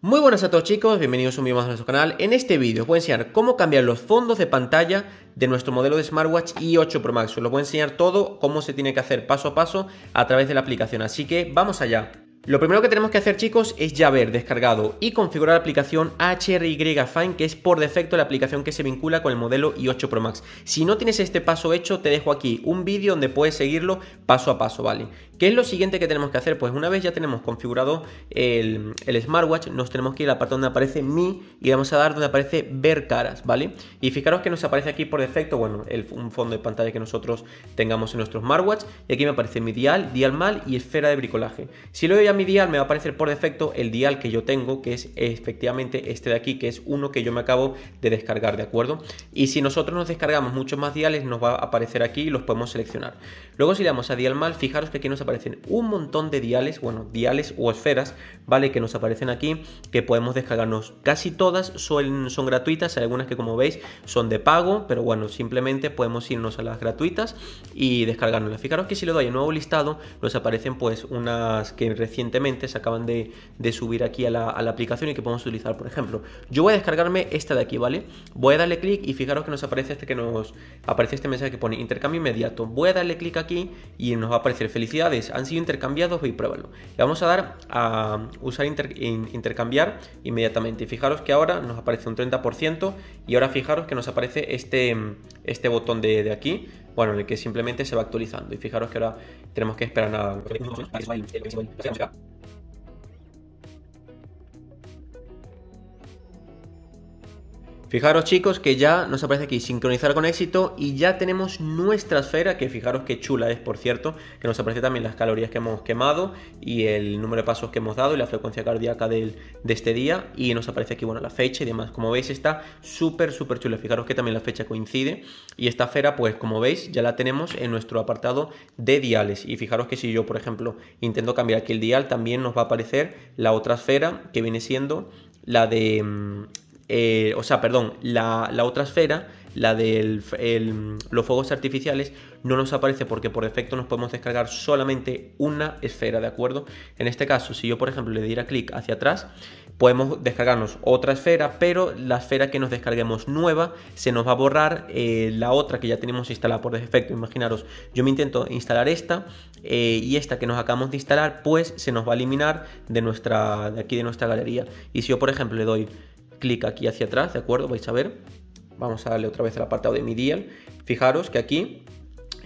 Muy buenas a todos chicos, bienvenidos un más a nuestro canal. En este vídeo os voy a enseñar cómo cambiar los fondos de pantalla de nuestro modelo de smartwatch i8 Pro Max. Os lo voy a enseñar todo, cómo se tiene que hacer paso a paso a través de la aplicación. Así que vamos allá. Lo primero que tenemos que hacer chicos es ya ver descargado y configurar la aplicación HRY Fine que es por defecto la aplicación que se vincula con el modelo i8 Pro Max. Si no tienes este paso hecho te dejo aquí un vídeo donde puedes seguirlo paso a paso, ¿vale? ¿Qué es lo siguiente que tenemos que hacer? Pues una vez ya tenemos configurado el, smartwatch nos tenemos que ir a la parte donde aparece Mi y vamos a dar donde aparece ver caras, ¿vale? Y fijaros que nos aparece aquí por defecto, bueno, el, un fondo de pantalla que nosotros tengamos en nuestro smartwatch y aquí me aparece mi dial, dial mal y esfera de bricolaje. Si lo doy a mi dial me va a aparecer por defecto el dial que yo tengo, que es efectivamente este de aquí, que es uno que yo me acabo de descargar, ¿de acuerdo? Y si nosotros nos descargamos muchos más diales, nos va a aparecer aquí y los podemos seleccionar. Luego si le damos a dial mal, fijaros que aquí nos aparecen un montón de diales, bueno, diales o esferas, ¿vale? Que nos aparecen aquí, que podemos descargarnos. Casi todas son, gratuitas, algunas que como veis son de pago, pero bueno, simplemente podemos irnos a las gratuitas y descargárnoslas. Fijaros que si le doy a nuevo listado, nos aparecen pues unas que recién recientemente, se acaban de, subir aquí a la, aplicación y que podemos utilizar, por ejemplo. Yo voy a descargarme esta de aquí, ¿vale? Voy a darle clic y fijaros que nos aparece este que nos aparece este mensaje que pone intercambio inmediato. Voy a darle clic aquí y nos va a aparecer felicidades, han sido intercambiados, voy y pruébalo. Le vamos a dar a usar intercambiar inmediatamente. Fijaros que ahora nos aparece un 30% y ahora fijaros que nos aparece este, este botón de, de aquí bueno, en el que simplemente se va actualizando. Y fijaros que ahora tenemos que esperar nada. Fijaros chicos que ya nos aparece aquí sincronizar con éxito y ya tenemos nuestra esfera, que fijaros qué chula es por cierto, que nos aparece también las calorías que hemos quemado y el número de pasos que hemos dado y la frecuencia cardíaca de este día y nos aparece aquí bueno la fecha y demás. Como veis está súper súper chula, fijaros que también la fecha coincide y esta esfera pues como veis ya la tenemos en nuestro apartado de diales y fijaros que si yo por ejemplo intento cambiar aquí el dial también nos va a aparecer la otra esfera que viene siendo la de mm, eh, o sea, perdón, la, otra esfera, la de los fuegos artificiales, no nos aparece porque por defecto nos podemos descargar solamente una esfera, ¿de acuerdo? En este caso, si yo por ejemplo le diera clic hacia atrás, podemos descargarnos otra esfera, pero la esfera que nos descarguemos nueva se nos va a borrar eh, la otra que ya tenemos instalada por defecto. Imaginaros, yo me intento instalar esta eh, y esta que nos acabamos de instalar, pues se nos va a eliminar de nuestra de aquí de nuestra galería. Y si yo, por ejemplo, le doy clic aquí hacia atrás, ¿de acuerdo? Vais a ver. Vamos a darle otra vez al apartado de mi dial. Fijaros que aquí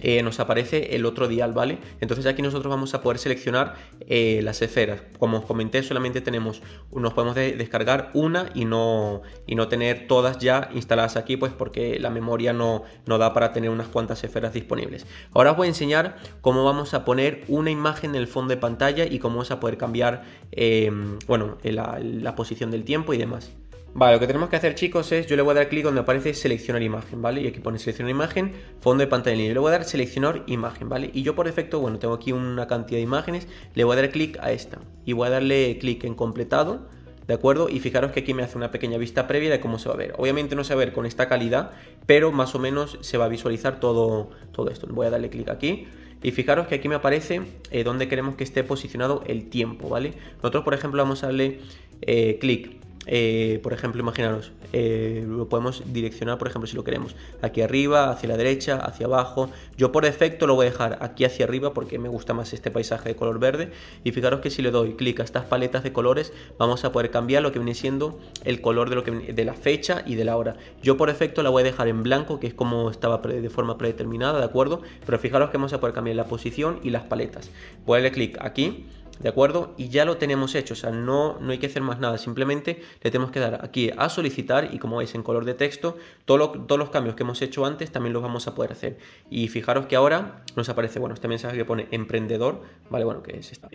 eh, nos aparece el otro dial, ¿vale? Entonces aquí nosotros vamos a poder seleccionar eh, las esferas. Como os comenté, solamente tenemos, nos podemos descargar una y no, y no tener todas ya instaladas aquí, pues porque la memoria no, no da para tener unas cuantas esferas disponibles. Ahora os voy a enseñar cómo vamos a poner una imagen en el fondo de pantalla y cómo vamos a poder cambiar, eh, bueno, la posición del tiempo y demás. Vale, lo que tenemos que hacer chicos es, yo le voy a dar clic donde aparece seleccionar imagen, ¿vale? Y aquí pone seleccionar imagen, fondo de pantalla Y le voy a dar seleccionar imagen, ¿vale? Y yo por defecto, bueno, tengo aquí una cantidad de imágenes, le voy a dar clic a esta y voy a darle clic en completado, ¿de acuerdo? Y fijaros que aquí me hace una pequeña vista previa de cómo se va a ver. Obviamente no se va a ver con esta calidad, pero más o menos se va a visualizar todo, todo esto. Voy a darle clic aquí. Y fijaros que aquí me aparece eh, donde queremos que esté posicionado el tiempo, ¿vale? Nosotros, por ejemplo, vamos a darle eh, clic eh, por ejemplo, imaginaros, eh, lo podemos direccionar, por ejemplo, si lo queremos, aquí arriba, hacia la derecha, hacia abajo. Yo por defecto lo voy a dejar aquí hacia arriba porque me gusta más este paisaje de color verde. Y fijaros que si le doy clic a estas paletas de colores, vamos a poder cambiar lo que viene siendo el color de, lo que, de la fecha y de la hora. Yo por defecto la voy a dejar en blanco, que es como estaba de forma predeterminada, ¿de acuerdo? Pero fijaros que vamos a poder cambiar la posición y las paletas. Voy a darle clic aquí ¿De acuerdo? Y ya lo tenemos hecho, o sea, no, no hay que hacer más nada, simplemente le tenemos que dar aquí a solicitar y como veis en color de texto, todos los cambios que hemos hecho antes también los vamos a poder hacer. Y fijaros que ahora nos aparece, bueno, este mensaje que pone emprendedor, ¿vale? Bueno, que es esta.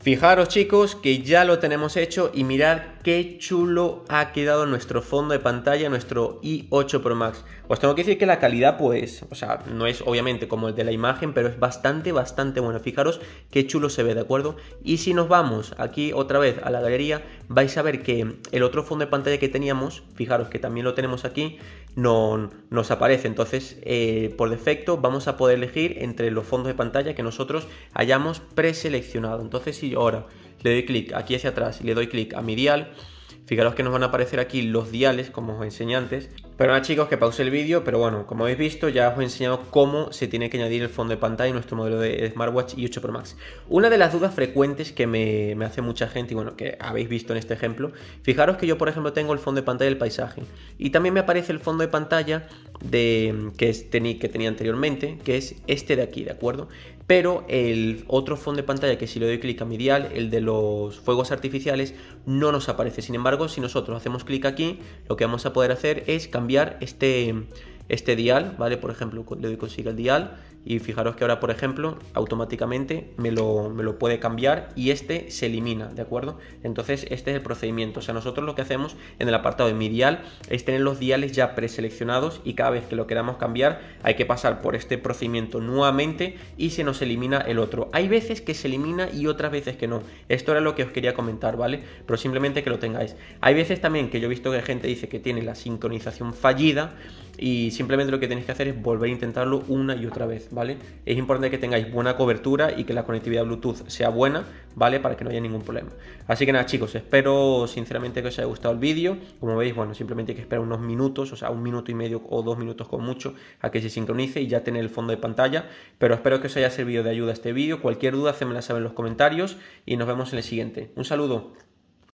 Fijaros chicos que ya lo tenemos hecho y mirad qué chulo ha quedado nuestro fondo de pantalla, nuestro i8 Pro Max. Os pues tengo que decir que la calidad, pues, o sea, no es obviamente como el de la imagen, pero es bastante, bastante bueno. Fijaros qué chulo se ve, ¿de acuerdo? Y si nos vamos aquí otra vez a la galería, vais a ver que el otro fondo de pantalla que teníamos, fijaros que también lo tenemos aquí, no, nos aparece. Entonces, eh, por defecto, vamos a poder elegir entre los fondos de pantalla que nosotros hayamos preseleccionado. Entonces, si ahora le doy clic aquí hacia atrás y le doy clic a mi dial, fijaros que nos van a aparecer aquí los diales como os enseñé antes. Pero nada chicos, que pause el vídeo, pero bueno, como habéis visto ya os he enseñado cómo se tiene que añadir el fondo de pantalla en nuestro modelo de smartwatch y 8 Pro Max. Una de las dudas frecuentes que me, hace mucha gente y bueno, que habéis visto en este ejemplo, fijaros que yo por ejemplo tengo el fondo de pantalla del paisaje y también me aparece el fondo de pantalla de, que tenía anteriormente, que es este de aquí, ¿de acuerdo? Pero el otro fondo de pantalla que si le doy clic a medial, el de los fuegos artificiales, no nos aparece. Sin embargo, si nosotros hacemos clic aquí, lo que vamos a poder hacer es cambiar este este dial, ¿vale? Por ejemplo, le doy consigo el dial y fijaros que ahora, por ejemplo, automáticamente me lo, puede cambiar y este se elimina, ¿de acuerdo? Entonces, este es el procedimiento. O sea, nosotros lo que hacemos en el apartado de mi dial es tener los diales ya preseleccionados y cada vez que lo queramos cambiar hay que pasar por este procedimiento nuevamente y se nos elimina el otro. Hay veces que se elimina y otras veces que no. Esto era lo que os quería comentar, ¿vale? Pero simplemente que lo tengáis. Hay veces también que yo he visto que gente dice que tiene la sincronización fallida y simplemente lo que tenéis que hacer es volver a intentarlo una y otra vez, ¿vale? Es importante que tengáis buena cobertura y que la conectividad Bluetooth sea buena, ¿vale? Para que no haya ningún problema. Así que nada, chicos, espero sinceramente que os haya gustado el vídeo. Como veis, bueno, simplemente hay que esperar unos minutos, o sea, un minuto y medio o dos minutos con mucho a que se sincronice y ya tener el fondo de pantalla. Pero espero que os haya servido de ayuda este vídeo. Cualquier duda, hacedmela saber en los comentarios y nos vemos en el siguiente. Un saludo.